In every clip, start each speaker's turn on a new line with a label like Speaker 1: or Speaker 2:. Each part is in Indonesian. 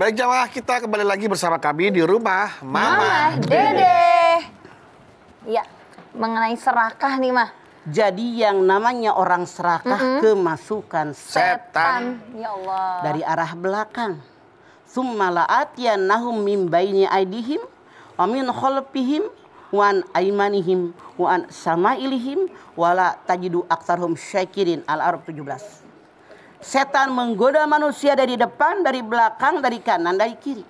Speaker 1: Baik jamaah kita kembali lagi bersama kami di rumah Mama, Mama Dede. Ya, mengenai serakah nih mah. Jadi yang namanya orang serakah mm -hmm. kemasukan setan. setan. Ya Allah. Dari arah belakang. Summa la'atiyannahum min baini aidihim wa min khalfihim an aimanihim wa sama ilihim wala tajidu aktsarhum syakirin al-arab 17. Setan menggoda manusia dari depan, dari belakang, dari kanan, dari kiri.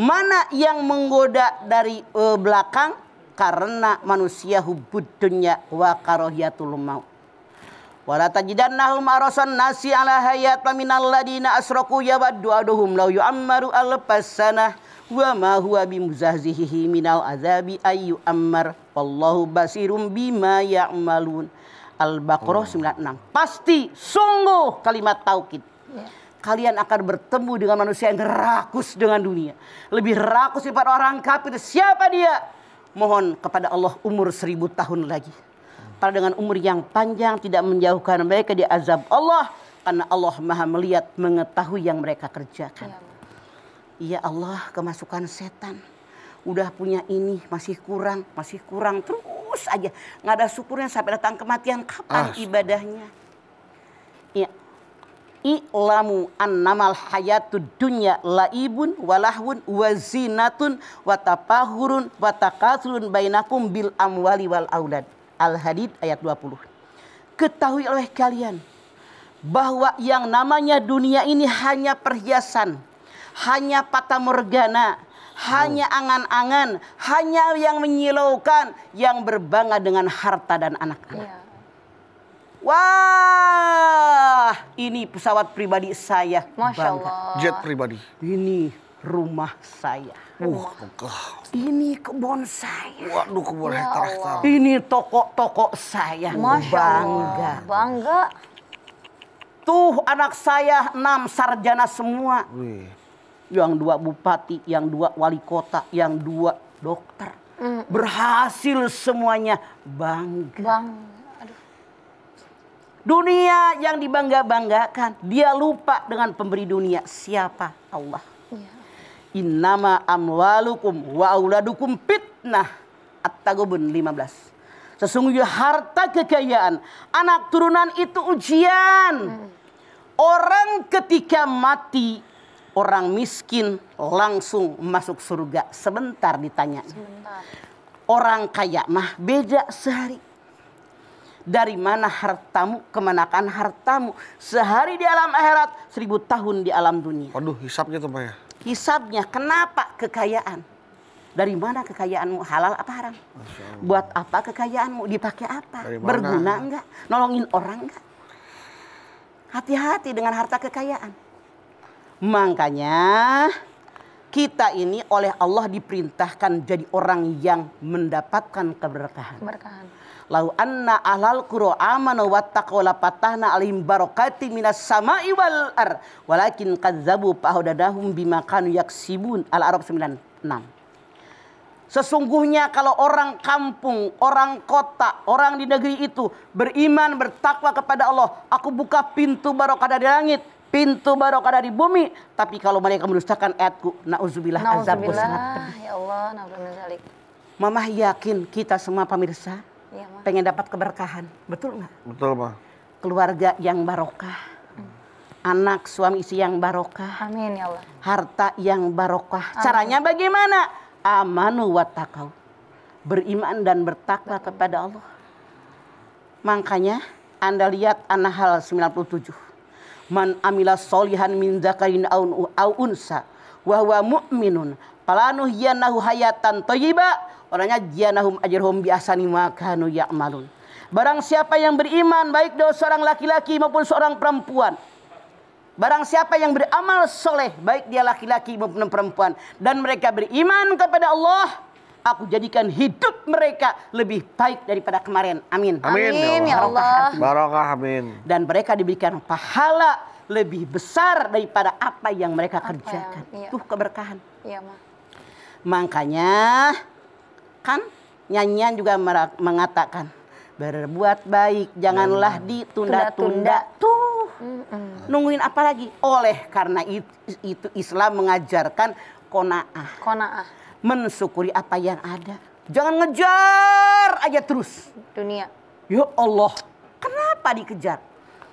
Speaker 1: Mana yang menggoda dari uh, belakang? Karena manusia hubud dunia wa karohiyatul maut. Wala tajidannahum arasan nasi ala hayat wa minal ladina asraku yawaddu aduhum law yu'ammaru alpasanah wa ma huwa bimuzahzihihi minal azabi ayu ammar wallahu basirum bima ya'malun. Ya Al-Baqarah 96. Pasti sungguh kalimat tauhid. Ya. Kalian akan bertemu dengan manusia yang rakus dengan dunia. Lebih rakus daripada orang kafir. Siapa dia? Mohon kepada Allah umur seribu tahun lagi. Para dengan umur yang panjang tidak menjauhkan mereka di azab Allah. Karena Allah maha melihat mengetahui yang mereka kerjakan. Ya Allah, ya Allah kemasukan setan. Udah punya ini, masih kurang, masih kurang terus terus aja. Nggak ada syukurnya sampai datang kematian. Kapan ah. ibadahnya? ya I'lamu annamal hayatu dunya laibun walahun wazinatun watapahurun watakathurun bainakum bil amwali wal aulad. Al-Hadid ayat 20. Ketahui oleh kalian bahwa yang namanya dunia ini hanya perhiasan, hanya patah morgana, hanya angan-angan, hanya yang menyilaukan, yang berbangga dengan harta dan anak-anak. Yeah. Wah, ini pesawat pribadi saya. Masya bangga. Allah. Jet pribadi. Ini rumah saya. Wah, oh uh, ini kebun saya. Waduh, kebun ya hektar hektar. Ini toko-toko saya. Masya bangga. Allah. Bangga. Tuh anak saya enam sarjana semua. Wih yang dua bupati, yang dua wali kota, yang dua dokter. Mm. Berhasil semuanya bangga. Bang. Dunia yang dibangga-banggakan, dia lupa dengan pemberi dunia siapa Allah. Yeah. Innama amwalukum wa auladukum fitnah. At-Taghabun 15. Sesungguhnya harta kekayaan anak turunan itu ujian. Mm. Orang ketika mati orang miskin langsung masuk surga sebentar ditanya. Sebentar. Orang kaya mah beda sehari. Dari mana hartamu, Kemanakan hartamu. Sehari di alam akhirat, seribu tahun di alam dunia. Aduh, hisapnya tuh Pak ya? Hisapnya, kenapa kekayaan? Dari mana kekayaanmu? Halal apa haram? Buat apa kekayaanmu? Dipakai apa? Berguna enggak? Nolongin orang enggak? Hati-hati dengan harta kekayaan Makanya kita ini oleh Allah diperintahkan jadi orang yang mendapatkan keberkahan. Keberkahan. Lau anna ahlal kuro amanu taqwa la patahna alim barokati minas sama'i wal ar walakin kazzabu pahudadahum bimakanu yaksibun Al-Arab 96. Sesungguhnya kalau orang kampung, orang kota, orang di negeri itu beriman, bertakwa kepada Allah, aku buka pintu barokah dari langit pintu barokah dari bumi. Tapi kalau mereka mendustakan ayatku, na'udzubillah, na'udzubillah azabku sangat pedih. Ya Allah, na'udzubillah. Mama yakin kita semua pemirsa ya, ma. pengen dapat keberkahan. Betul nggak? Betul, Ma. Keluarga yang barokah. Hmm. Anak suami istri yang barokah. Amin ya Allah. Harta yang barokah. Amin. Caranya bagaimana? Amanu wa Beriman dan bertakwa Betul. kepada Allah. Makanya Anda lihat anahal 97 man amila solihan min zakarin au, unsa wa huwa mu'minun falanuhyiyannahu hayatan thayyiba orangnya jianahum ajrhum bi ahsani ma kanu ya'malun barang siapa yang beriman baik dari seorang laki-laki maupun seorang perempuan Barang siapa yang beramal soleh Baik dia laki-laki maupun perempuan Dan mereka beriman kepada Allah Aku jadikan hidup mereka lebih baik daripada kemarin. Amin. Amin, amin ya Allah. Ya Barokah amin. Dan mereka diberikan pahala lebih besar daripada apa yang mereka apa kerjakan. iya. Tuh keberkahan. Iya, Ma. Makanya kan nyanyian juga mengatakan berbuat baik janganlah iya. ditunda-tunda. Tuh. Nungguin apa lagi? Oleh karena itu, itu Islam mengajarkan konaah. Konaah mensyukuri apa yang ada. Jangan ngejar aja terus. Dunia. Ya Allah, kenapa dikejar?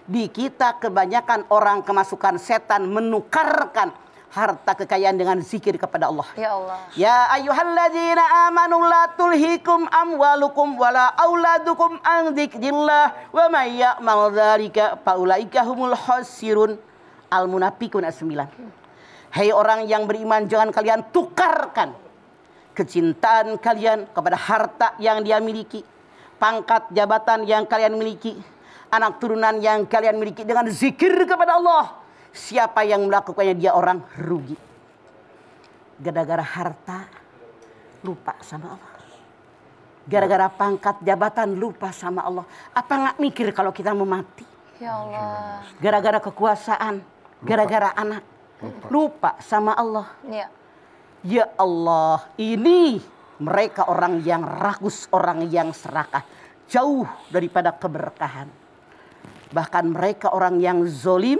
Speaker 1: Di kita kebanyakan orang kemasukan setan menukarkan harta kekayaan dengan zikir kepada Allah. Ya Allah. Ya ayyuhalladzina amanu la tulhikum amwalukum wala auladukum an dzikrillah wa may ya'mal dzalika faulaika humul khasirun. Al-Munafiqun ayat 9. Hei orang yang beriman jangan kalian tukarkan kecintaan kalian kepada harta yang dia miliki, pangkat jabatan yang kalian miliki, anak turunan yang kalian miliki dengan zikir kepada Allah. Siapa yang melakukannya dia orang rugi. Gara-gara harta lupa sama Allah. Gara-gara pangkat jabatan lupa sama Allah. Apa nggak mikir kalau kita mau mati? Ya Allah. Gara-gara kekuasaan, gara-gara anak. Lupa. lupa sama Allah. Ya. Ya Allah, ini mereka orang yang rakus, orang yang serakah, jauh daripada keberkahan. Bahkan mereka orang yang zolim,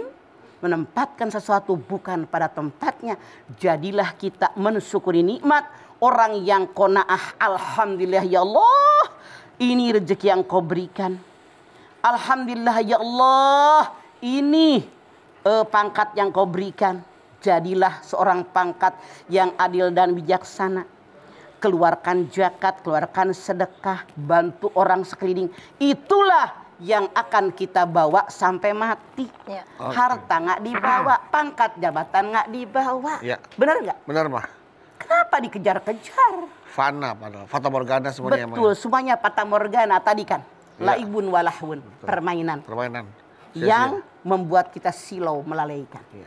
Speaker 1: menempatkan sesuatu bukan pada tempatnya. Jadilah kita mensyukuri nikmat. Orang yang kona'ah, Alhamdulillah ya Allah, ini rezeki yang kau berikan. Alhamdulillah ya Allah, ini eh, pangkat yang kau berikan jadilah seorang pangkat yang adil dan bijaksana. Keluarkan jakat, keluarkan sedekah, bantu orang sekeliling. Itulah yang akan kita bawa sampai mati. Ya. Okay. Harta nggak dibawa, pangkat jabatan nggak dibawa. Ya. Benar nggak? Benar mah. Kenapa dikejar-kejar? Fana padahal, Fata Morgana semuanya. Betul, semuanya Fata Morgana tadi kan. Ya. Laibun walahun, Betul. permainan. Permainan. Yang membuat kita silau melalaikan. Ya.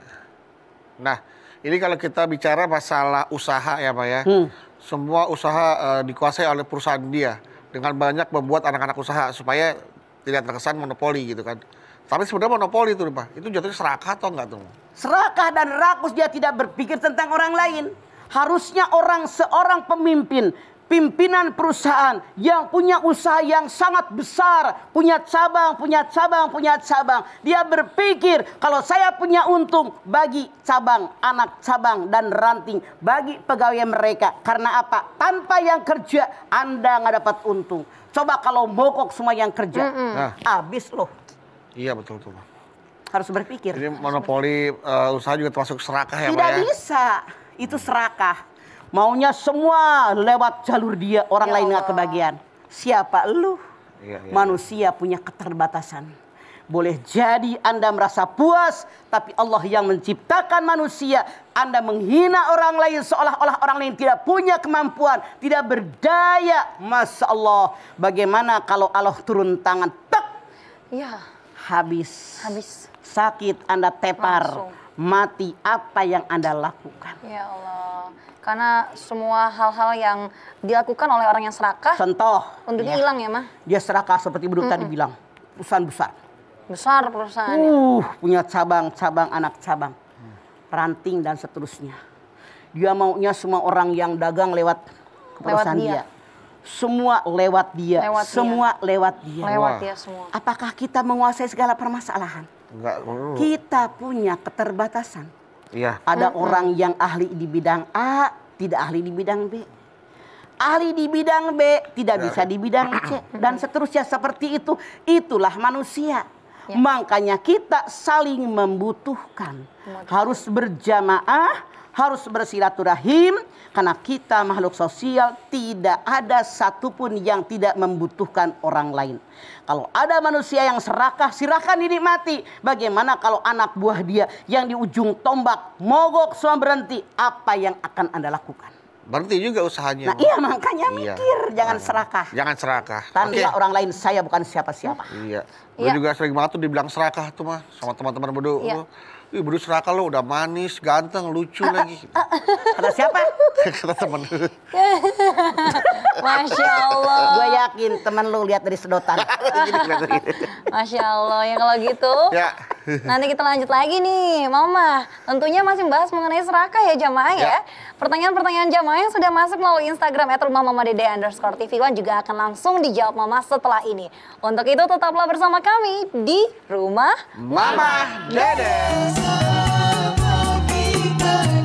Speaker 1: Nah, ini kalau kita bicara masalah usaha ya Pak ya, hmm. semua usaha uh, dikuasai oleh perusahaan dia dengan banyak membuat anak-anak usaha supaya tidak terkesan monopoli gitu kan. Tapi sebenarnya monopoli itu Pak, itu jatuhnya serakah atau enggak tuh? Serakah dan rakus dia tidak berpikir tentang orang lain. Harusnya orang seorang pemimpin pimpinan perusahaan yang punya usaha yang sangat besar, punya cabang, punya cabang, punya cabang. Dia berpikir kalau saya punya untung bagi cabang, anak cabang dan ranting, bagi pegawai mereka. Karena apa? Tanpa yang kerja Anda nggak dapat untung. Coba kalau mogok semua yang kerja, mm -hmm. Nah. habis loh. Iya betul betul. Harus berpikir. Jadi monopoli uh, usaha juga termasuk serakah ya, Tidak Pak, ya? bisa. Itu serakah Maunya semua lewat jalur dia, orang ya lain nggak kebagian. Siapa lu? Ya, ya, Manusia punya keterbatasan. Boleh jadi Anda merasa puas, tapi Allah yang menciptakan manusia, Anda menghina orang lain seolah-olah orang lain tidak punya kemampuan, tidak berdaya. Masya Allah, bagaimana kalau Allah turun tangan? Tek! Ya. Habis. Habis. Sakit Anda tepar. Langsung mati apa yang Anda lakukan. Ya Allah. Karena semua hal-hal yang dilakukan oleh orang yang serakah. Contoh. ya. hilang ya, Mah. Dia serakah seperti berita mm -hmm. tadi bilang. Perusahaan besar. Besar perusahaan. Ya. Uh, ya. punya cabang-cabang anak cabang. Ranting dan seterusnya. Dia maunya semua orang yang dagang lewat
Speaker 2: perusahaan dia. dia
Speaker 1: semua lewat dia, lewat semua dia. lewat dia. Lewat dia semua. Apakah kita menguasai segala permasalahan? Enggak. Kita punya keterbatasan. Iya. Ada hmm. orang yang ahli di bidang A, tidak ahli di bidang B. Ahli di bidang B, tidak ya. bisa di bidang C dan seterusnya seperti itu. Itulah manusia. Ya. Makanya kita saling membutuhkan. Harus berjamaah harus bersilaturahim karena kita makhluk sosial tidak ada satupun yang tidak membutuhkan orang lain. Kalau ada manusia yang serakah, silahkan dinikmati. Bagaimana kalau anak buah dia yang di ujung tombak mogok semua berhenti, apa yang akan Anda lakukan? Berhenti juga usahanya. Nah, iya makanya iya. mikir, jangan nah, serakah. Jangan serakah. Tanpa okay. orang lain saya bukan siapa-siapa. Iya. Gue iya. juga sering banget tuh dibilang serakah tuh mah sama teman-teman bodoh. Iya. Oh. Wih, Bruce seraka lo udah manis, ganteng, lucu ah, ah, lagi. Ah, Kata siapa? Kata temen lu. Masya Allah. Gue yakin temen lu lihat dari sedotan. Gitu. Masya Allah, ya kalau gitu. Ya. Nanti kita lanjut lagi nih, Mama. Tentunya masih membahas mengenai serakah ya jamaah ya. ya. Pertanyaan-pertanyaan jamaah yang sudah masuk melalui Instagram dede underscore TV1 juga akan langsung dijawab Mama setelah ini. Untuk itu tetaplah bersama kami di Rumah Mama Dede. Dede.